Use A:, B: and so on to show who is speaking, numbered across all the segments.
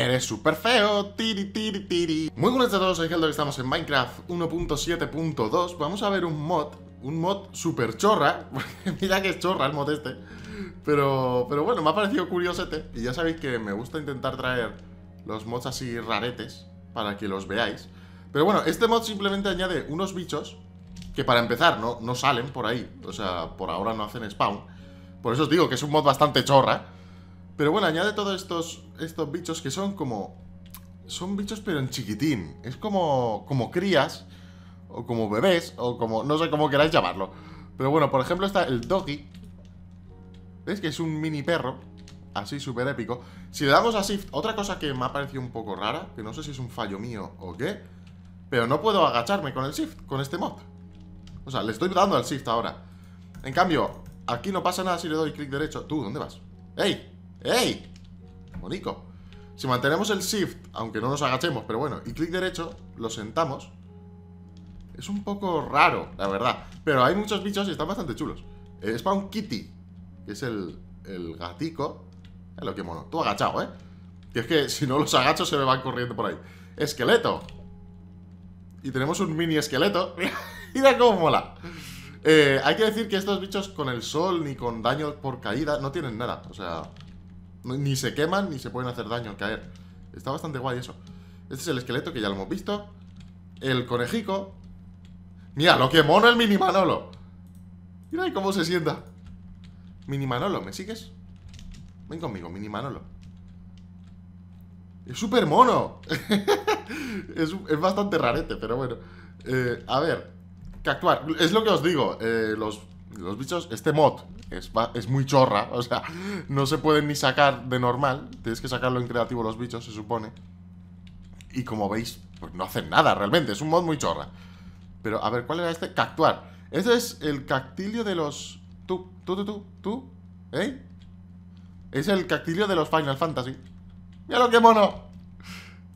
A: eres súper feo. Tiri, tiri, tiri. Muy buenas a todos, soy Heldo estamos en Minecraft 1.7.2. Vamos a ver un mod, un mod súper chorra. Mira que es chorra el mod este. Pero, pero bueno, me ha parecido curiosete. Y ya sabéis que me gusta intentar traer los mods así raretes para que los veáis. Pero bueno, este mod simplemente añade unos bichos que para empezar no, no salen por ahí. O sea, por ahora no hacen spawn. Por eso os digo que es un mod bastante chorra. Pero bueno, añade todos estos, estos bichos que son como... Son bichos pero en chiquitín. Es como, como crías, o como bebés, o como... No sé cómo queráis llamarlo. Pero bueno, por ejemplo está el Doggy. ¿Veis que es un mini perro? Así, súper épico. Si le damos a Shift, otra cosa que me ha parecido un poco rara, que no sé si es un fallo mío o qué, pero no puedo agacharme con el Shift, con este mod. O sea, le estoy dando al Shift ahora. En cambio, aquí no pasa nada si le doy clic derecho. Tú, ¿dónde vas? ¡Ey! ¡Ey! Monico. Si mantenemos el shift, aunque no nos agachemos, pero bueno, y clic derecho, lo sentamos. Es un poco raro, la verdad. Pero hay muchos bichos y están bastante chulos. para eh, Spawn Kitty, que es el, el gatico. Es lo que mono. Tú agachado, ¿eh? Que es que si no los agacho se me van corriendo por ahí. Esqueleto. Y tenemos un mini esqueleto. Mira cómo mola. Eh, hay que decir que estos bichos con el sol ni con daño por caída no tienen nada. O sea, ni se queman, ni se pueden hacer daño al caer. Está bastante guay eso. Este es el esqueleto que ya lo hemos visto. El conejico. Mira, lo que mono el mini Manolo. Mira ahí cómo se sienta. Mini Manolo, ¿me sigues? Ven conmigo, mini Manolo. Es súper mono. es, bastante rarete, pero bueno. Eh, a ver, que actuar. Es lo que os digo. Eh, los, los bichos, este mod, es, muy chorra, o sea, no se pueden ni sacar de normal, tienes que sacarlo en creativo los bichos, se supone. Y como veis, pues no hacen nada realmente, es un mod muy chorra. Pero a ver, ¿cuál era este? Cactuar. ese es el cactilio de los... Tú, tú, tú, tú, tú, ¿eh? Es el cactilio de los Final Fantasy. ¡Mira lo que mono!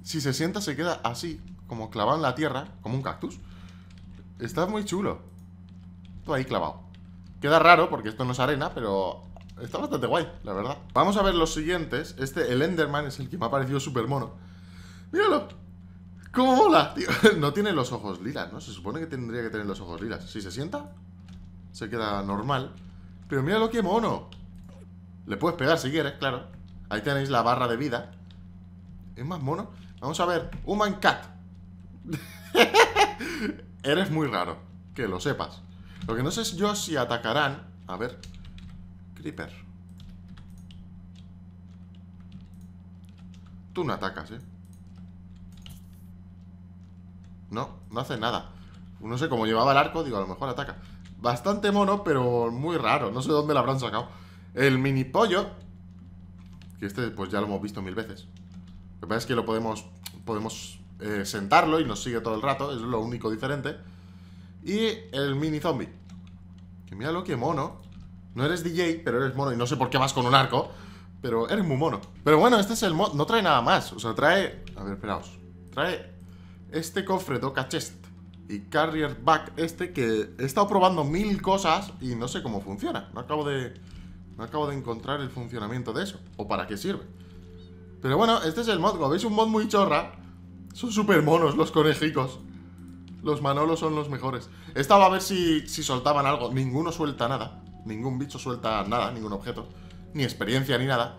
A: Si se sienta se queda así, como clavado en la tierra, como un cactus. Está muy chulo. Todo ahí clavado. Queda raro porque esto no es arena, pero está bastante guay, la verdad. Vamos a ver los siguientes. Este, el Enderman, es el que me ha parecido súper mono. ¡Míralo! ¡Cómo mola, No tiene los ojos lilas, ¿no? Se supone que tendría que tener los ojos lilas. Si se sienta, se queda normal. Pero míralo que mono. Le puedes pegar si quieres, claro. Ahí tenéis la barra de vida. Es más mono. Vamos a ver. Human Cat. Eres muy raro. Que lo sepas. Lo que no sé es yo si atacarán... A ver... Creeper. Tú no atacas, ¿eh? No, no hace nada. No sé, cómo llevaba el arco, digo, a lo mejor ataca. Bastante mono, pero muy raro. No sé dónde lo habrán sacado. El mini pollo. Que este, pues ya lo hemos visto mil veces. Lo que pasa es que lo podemos... Podemos eh, sentarlo y nos sigue todo el rato. Es lo único diferente. Y el mini zombie. Que mira lo que mono. No eres DJ, pero eres mono. Y no sé por qué vas con un arco. Pero eres muy mono. Pero bueno, este es el mod. No trae nada más. O sea, trae... A ver, esperaos. Trae este cofre Doca Chest. Y Carrier Back este que he estado probando mil cosas y no sé cómo funciona. No acabo de... No acabo de encontrar el funcionamiento de eso. O para qué sirve. Pero bueno, este es el mod. Como veis, un mod muy chorra. Son súper monos los conejicos. Los Manolos son los mejores. Estaba a ver si, soltaban algo. Ninguno suelta nada. Ningún bicho suelta nada, ningún objeto. Ni experiencia, ni nada.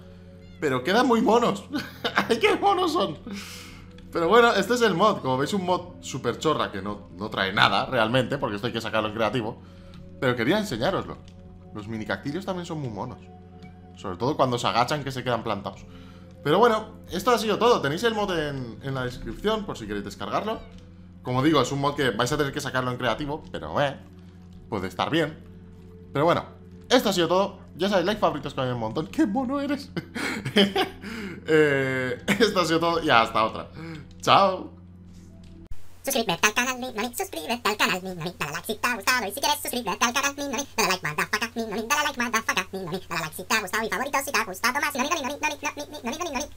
A: Pero quedan muy monos. ¡Ay, qué monos son! Pero bueno, este es el mod. Como veis, un mod super chorra que no, trae nada realmente, porque esto hay que sacarlo en creativo. Pero quería enseñároslo. Los mini también son muy monos. Sobre todo cuando se agachan que se quedan plantados. Pero bueno, esto ha sido todo. Tenéis el mod en, en la descripción por si queréis descargarlo. Como digo, es un mod que vais a tener que sacarlo en creativo, pero eh, puede estar bien. Pero bueno, esto ha sido todo. Ya sabéis, like, favoritos, que hay un montón. ¡Qué mono eres! eh, esto ha sido todo y hasta otra. ¡Chao! Suscríbete al canal, mi mami, suscríbete al canal, mi mami, dale like si te ha gustado y si quieres suscríbete al canal, mi mami, dale like, madafaca, mi mami, dale like, madafaca, mi mami, dale like si te ha gustado y favorito si te ha gustado más, mi mami, mami, mami, mami, mami, mami, mami, mami, mami,